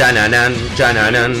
Chananan, chananan.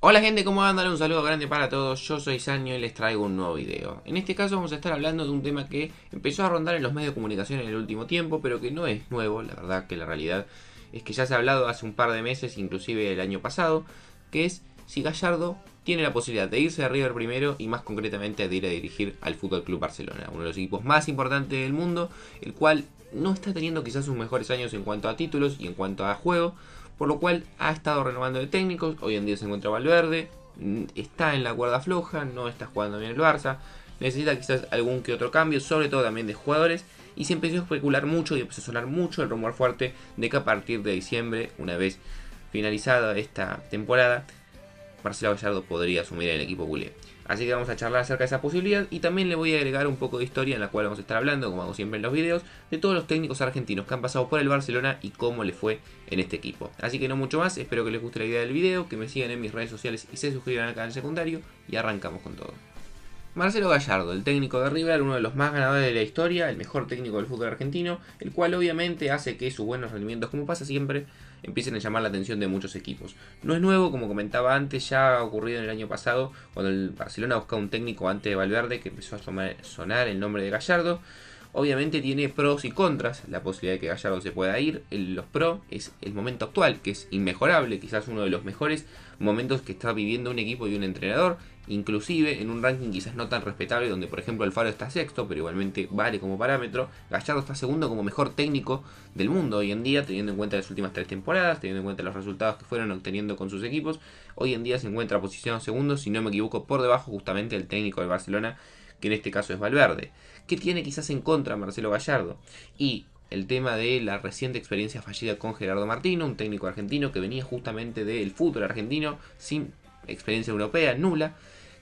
Hola gente, ¿cómo andan? Un saludo grande para todos, yo soy Sanio y les traigo un nuevo video. En este caso vamos a estar hablando de un tema que empezó a rondar en los medios de comunicación en el último tiempo, pero que no es nuevo, la verdad que la realidad es que ya se ha hablado hace un par de meses, inclusive el año pasado, que es si Gallardo tiene la posibilidad de irse a River primero y más concretamente de ir a dirigir al Fútbol Club Barcelona, uno de los equipos más importantes del mundo, el cual no está teniendo quizás sus mejores años en cuanto a títulos y en cuanto a juego, por lo cual ha estado renovando de técnicos, hoy en día se encuentra Valverde, mm, está en la cuerda floja, no está jugando bien el Barça, necesita quizás algún que otro cambio, sobre todo también de jugadores, y se empezó a especular mucho y empezó a sonar mucho el rumor fuerte de que a partir de diciembre, una vez finalizada esta temporada, Marcelo Gallardo podría asumir el equipo culé. Así que vamos a charlar acerca de esa posibilidad y también le voy a agregar un poco de historia en la cual vamos a estar hablando, como hago siempre en los videos, de todos los técnicos argentinos que han pasado por el Barcelona y cómo le fue en este equipo. Así que no mucho más, espero que les guste la idea del video, que me sigan en mis redes sociales y se suscriban acá al canal secundario y arrancamos con todo. Marcelo Gallardo, el técnico de River, uno de los más ganadores de la historia, el mejor técnico del fútbol argentino, el cual obviamente hace que sus buenos rendimientos, como pasa siempre, empiecen a llamar la atención de muchos equipos. No es nuevo, como comentaba antes, ya ha ocurrido en el año pasado, cuando el Barcelona buscaba un técnico antes de Valverde, que empezó a sonar el nombre de Gallardo. Obviamente tiene pros y contras, la posibilidad de que Gallardo se pueda ir, los pros es el momento actual, que es inmejorable, quizás uno de los mejores momentos que está viviendo un equipo y un entrenador, Inclusive en un ranking quizás no tan respetable donde por ejemplo el faro está sexto, pero igualmente vale como parámetro, Gallardo está segundo como mejor técnico del mundo hoy en día, teniendo en cuenta las últimas tres temporadas, teniendo en cuenta los resultados que fueron obteniendo con sus equipos, hoy en día se encuentra posicionado segundo, si no me equivoco, por debajo justamente del técnico de Barcelona, que en este caso es Valverde. ¿Qué tiene quizás en contra Marcelo Gallardo? Y el tema de la reciente experiencia fallida con Gerardo Martino, un técnico argentino que venía justamente del fútbol argentino sin experiencia europea, nula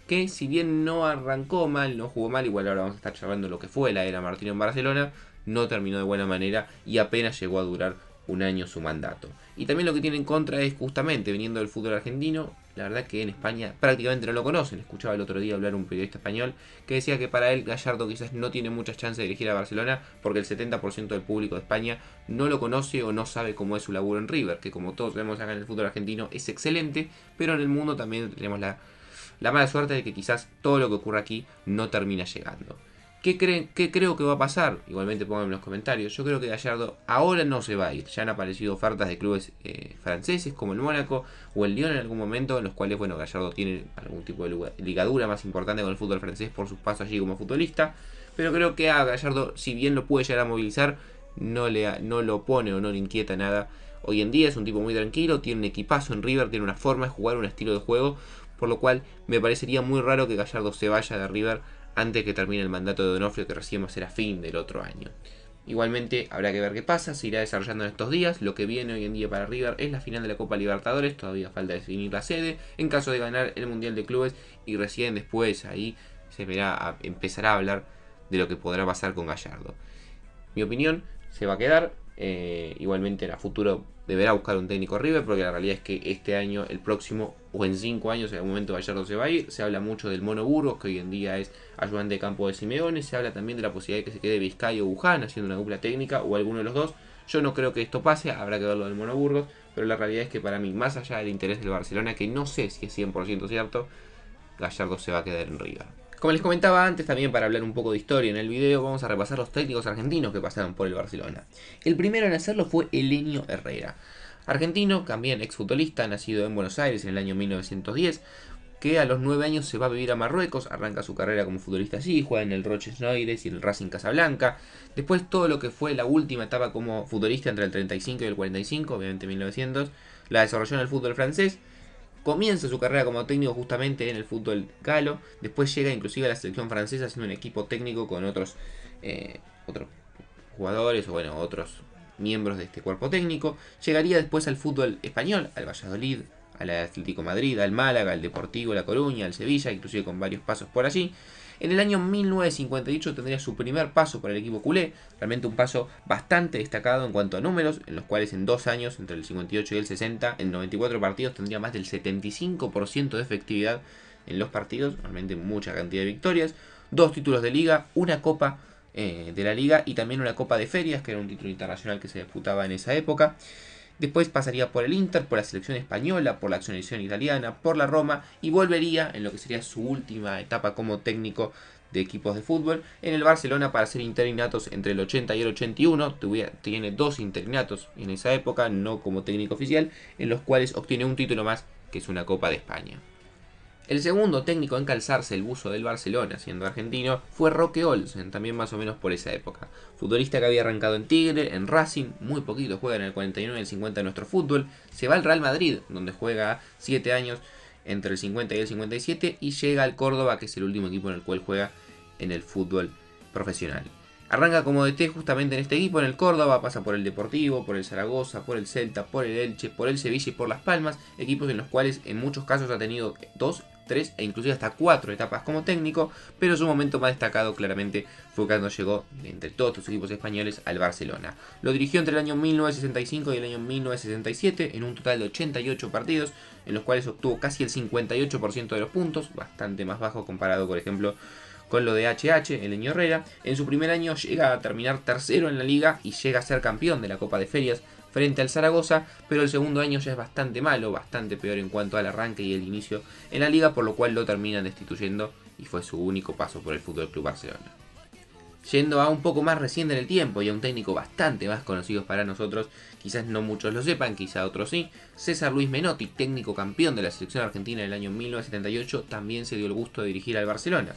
que si bien no arrancó mal, no jugó mal, igual ahora vamos a estar charlando lo que fue la era Martino en Barcelona, no terminó de buena manera y apenas llegó a durar un año su mandato. Y también lo que tiene en contra es justamente, viniendo del fútbol argentino, la verdad que en España prácticamente no lo conocen. Escuchaba el otro día hablar un periodista español que decía que para él Gallardo quizás no tiene muchas chances de dirigir a Barcelona porque el 70% del público de España no lo conoce o no sabe cómo es su laburo en River, que como todos vemos acá en el fútbol argentino es excelente, pero en el mundo también tenemos la la mala suerte de que quizás todo lo que ocurra aquí no termina llegando. ¿Qué, creen, creo que va a pasar? Igualmente pónganme en los comentarios. Yo creo que Gallardo ahora no se va a ir. Ya han aparecido ofertas de clubes eh, franceses como el Mónaco o el Lyon en algún momento, en los cuales, bueno, Gallardo tiene algún tipo de ligadura más importante con el fútbol francés por sus pasos allí como futbolista. Pero creo que a Gallardo, si bien lo puede llegar a movilizar, no, le, no lo pone o no le inquieta nada. Hoy en día es un tipo muy tranquilo, tiene un equipazo en River, tiene una forma de jugar, un estilo de juego por lo cual me parecería muy raro que Gallardo se vaya de River antes que termine el mandato de Donofrio, que recién va a ser a fin del otro año. Igualmente habrá que ver qué pasa, se irá desarrollando en estos días. Lo que viene hoy en día para River es la final de la Copa Libertadores, todavía falta definir la sede. En caso de ganar el Mundial de Clubes y recién después ahí se verá, empezará a hablar de lo que podrá pasar con Gallardo. Mi opinión se va a quedar. Eh, igualmente en el futuro deberá buscar un técnico River, porque la realidad es que este año, el próximo o en cinco años, en algún momento Gallardo se va a ir. Se habla mucho del Mono Burgos, que hoy en día es ayudante de campo de Simeone. Se habla también de la posibilidad de que se quede Vizcaya o Wuhan haciendo una dupla técnica o alguno de los dos. Yo no creo que esto pase, habrá que verlo del Mono Burgos, pero la realidad es que para mí, más allá del interés del Barcelona, que no sé si es 100% cierto, Gallardo se va a quedar en River. Como les comentaba antes, también para hablar un poco de historia en el video, vamos a repasar los técnicos argentinos que pasaron por el Barcelona. El primero en hacerlo fue Elenio Herrera. Argentino, también exfutbolista, nacido en Buenos Aires en el año 1910, que a los 9 años se va a vivir a Marruecos, arranca su carrera como futbolista así, juega en el Roches Noires y el Racing Casablanca. Después todo lo que fue la última etapa como futbolista entre el 35 y el 45, obviamente 1900, la desarrolló en el fútbol francés Comienza su carrera como técnico justamente en el fútbol galo. Después llega inclusive a la selección francesa siendo un equipo técnico con otros, eh, otros jugadores o bueno, otros miembros de este cuerpo técnico. Llegaría después al fútbol español, al Valladolid, al Atlético Madrid, al Málaga, al Deportivo La Coruña, al Sevilla, inclusive con varios pasos por allí. En el año 1958 tendría su primer paso para el equipo culé, realmente un paso bastante destacado en cuanto a números, en los cuales en dos años, entre el 58 y el 60, en 94 partidos tendría más del 75% de efectividad en los partidos, realmente mucha cantidad de victorias, dos títulos de liga, una copa eh, de la liga y también una copa de ferias, que era un título internacional que se disputaba en esa época. Después pasaría por el Inter, por la selección española, por la selección italiana, por la Roma y volvería en lo que sería su última etapa como técnico de equipos de fútbol. En el Barcelona para hacer interinatos entre el 80 y el 81, tiene dos interinatos en esa época, no como técnico oficial, en los cuales obtiene un título más que es una Copa de España. El segundo técnico en calzarse el buzo del Barcelona, siendo argentino, fue Roque Olsen, también más o menos por esa época. Futbolista que había arrancado en Tigre, en Racing, muy poquito juega en el 49 y el 50 de nuestro fútbol. Se va al Real Madrid, donde juega 7 años entre el 50 y el 57, y llega al Córdoba, que es el último equipo en el cual juega en el fútbol profesional. Arranca como DT justamente en este equipo, en el Córdoba, pasa por el Deportivo, por el Zaragoza, por el Celta, por el Elche, por el Sevilla y por Las Palmas, equipos en los cuales en muchos casos ha tenido dos tres e inclusive hasta cuatro etapas como técnico, pero su momento más destacado claramente fue cuando llegó, entre todos sus equipos españoles, al Barcelona. Lo dirigió entre el año 1965 y el año 1967 en un total de 88 partidos, en los cuales obtuvo casi el 58% de los puntos, bastante más bajo comparado, por ejemplo, con lo de HH, el año Herrera. En su primer año llega a terminar tercero en la liga y llega a ser campeón de la Copa de Ferias frente al Zaragoza, pero el segundo año ya es bastante malo, bastante peor en cuanto al arranque y el inicio en la liga, por lo cual lo terminan destituyendo y fue su único paso por el Fútbol Club Barcelona. Yendo a un poco más reciente en el tiempo y a un técnico bastante más conocido para nosotros, quizás no muchos lo sepan, quizá otros sí, César Luis Menotti, técnico campeón de la selección argentina del año 1978, también se dio el gusto de dirigir al Barcelona.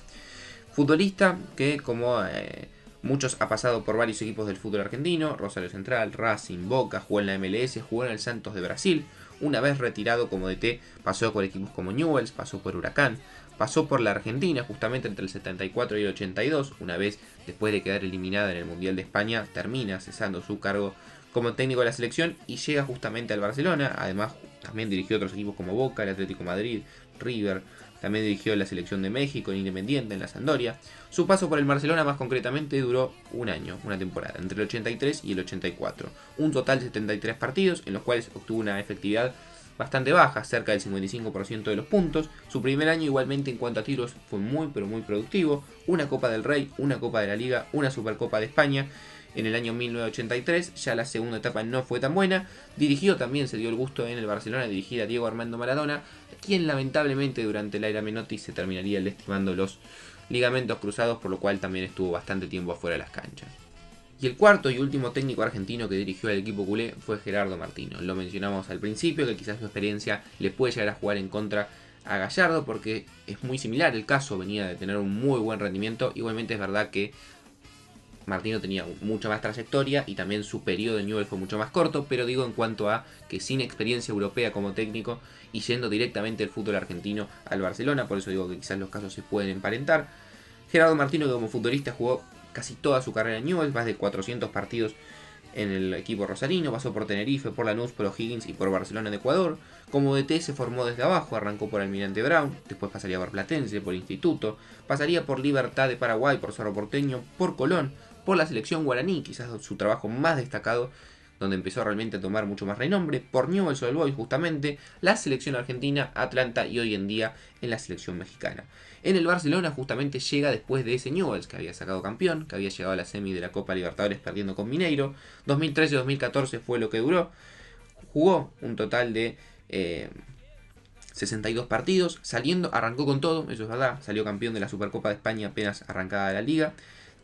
Futbolista que, como eh, Muchos ha pasado por varios equipos del fútbol argentino, Rosario Central, Racing, Boca, jugó en la MLS, jugó en el Santos de Brasil. Una vez retirado como DT, pasó por equipos como Newells, pasó por Huracán, pasó por la Argentina justamente entre el 74 y el 82. Una vez después de quedar eliminada en el Mundial de España, termina cesando su cargo como técnico de la selección y llega justamente al Barcelona. Además, también dirigió otros equipos como Boca, el Atlético Madrid, River, también dirigió la selección de México en Independiente, en la Sandoria. Su paso por el Barcelona más concretamente duró un año, una temporada, entre el 83 y el 84. Un total de 73 partidos en los cuales obtuvo una efectividad bastante baja, cerca del 55% de los puntos. Su primer año igualmente en cuanto a tiros fue muy pero muy productivo. Una Copa del Rey, una Copa de la Liga, una Supercopa de España. En el año 1983, ya la segunda etapa no fue tan buena. Dirigió también, se dio el gusto en el Barcelona, dirigida a Diego Armando Maradona, quien lamentablemente durante la era Menotti se terminaría lastimando los ligamentos cruzados, por lo cual también estuvo bastante tiempo afuera de las canchas. Y el cuarto y último técnico argentino que dirigió al equipo culé fue Gerardo Martino. Lo mencionamos al principio, que quizás su experiencia le puede llegar a jugar en contra a Gallardo, porque es muy similar el caso, venía de tener un muy buen rendimiento. Igualmente es verdad que Martino tenía mucha más trayectoria y también su periodo de nivel fue mucho más corto, pero digo en cuanto a que sin experiencia europea como técnico y yendo directamente el fútbol argentino al Barcelona, por eso digo que quizás los casos se pueden emparentar. Gerardo Martino como futbolista jugó casi toda su carrera en Newell's, más de 400 partidos en el equipo rosarino, pasó por Tenerife, por Lanús, por Higgins y por Barcelona de Ecuador. Como DT se formó desde abajo, arrancó por Almirante Brown, después pasaría por Platense, por Instituto, pasaría por Libertad de Paraguay, por Cerro Porteño, por Colón, por la selección guaraní, quizás su trabajo más destacado donde empezó realmente a tomar mucho más renombre, por Newell's el Boys justamente, la selección argentina, Atlanta y hoy en día en la selección mexicana. En el Barcelona justamente llega después de ese Newell's que había sacado campeón, que había llegado a la semi de la Copa Libertadores perdiendo con Mineiro, 2013-2014 fue lo que duró, jugó un total de... 62 eh, partidos, saliendo, arrancó con todo, eso es verdad, salió campeón de la Supercopa de España apenas arrancada de la liga,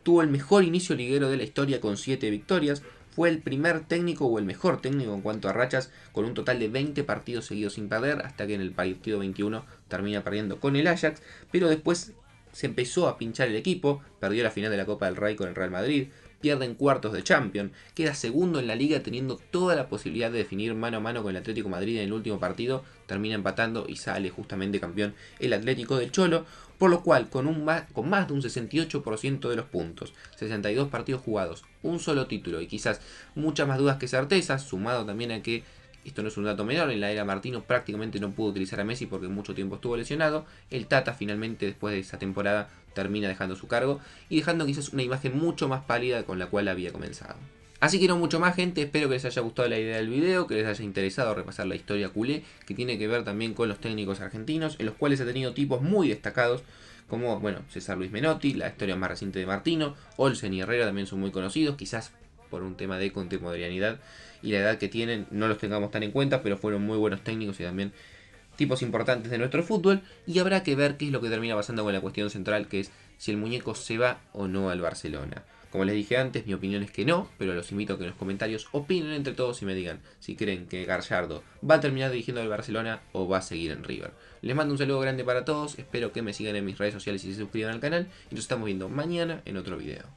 tuvo el mejor inicio liguero de la historia con 7 victorias, fue el primer técnico o el mejor técnico en cuanto a rachas, con un total de 20 partidos seguidos sin perder, hasta que en el partido 21 termina perdiendo con el Ajax, pero después se empezó a pinchar el equipo, perdió la final de la Copa del Rey con el Real Madrid, pierde en cuartos de Champions, queda segundo en la liga teniendo toda la posibilidad de definir mano a mano con el Atlético Madrid en el último partido, termina empatando y sale justamente campeón el Atlético del Cholo, por lo cual, con, un con más de un 68% de los puntos, 62 partidos jugados, un solo título y quizás muchas más dudas que certezas, sumado también a que esto no es un dato menor, en la era Martino prácticamente no pudo utilizar a Messi porque mucho tiempo estuvo lesionado. El Tata finalmente después de esa temporada termina dejando su cargo y dejando quizás una imagen mucho más pálida con la cual había comenzado. Así que no mucho más gente, espero que les haya gustado la idea del video, que les haya interesado repasar la historia culé, que tiene que ver también con los técnicos argentinos, en los cuales ha tenido tipos muy destacados, como bueno, César Luis Menotti, la historia más reciente de Martino, Olsen y Herrera también son muy conocidos, quizás por un tema de contemporaneidad y la edad que tienen, no los tengamos tan en cuenta, pero fueron muy buenos técnicos y también tipos importantes de nuestro fútbol, y habrá que ver qué es lo que termina pasando con la cuestión central, que es si el muñeco se va o no al Barcelona. Como les dije antes, mi opinión es que no, pero los invito a que en los comentarios opinen entre todos y me digan si creen que Gallardo va a terminar dirigiendo el Barcelona o va a seguir en River. Les mando un saludo grande para todos, espero que me sigan en mis redes sociales y se suscriban al canal y nos estamos viendo mañana en otro video.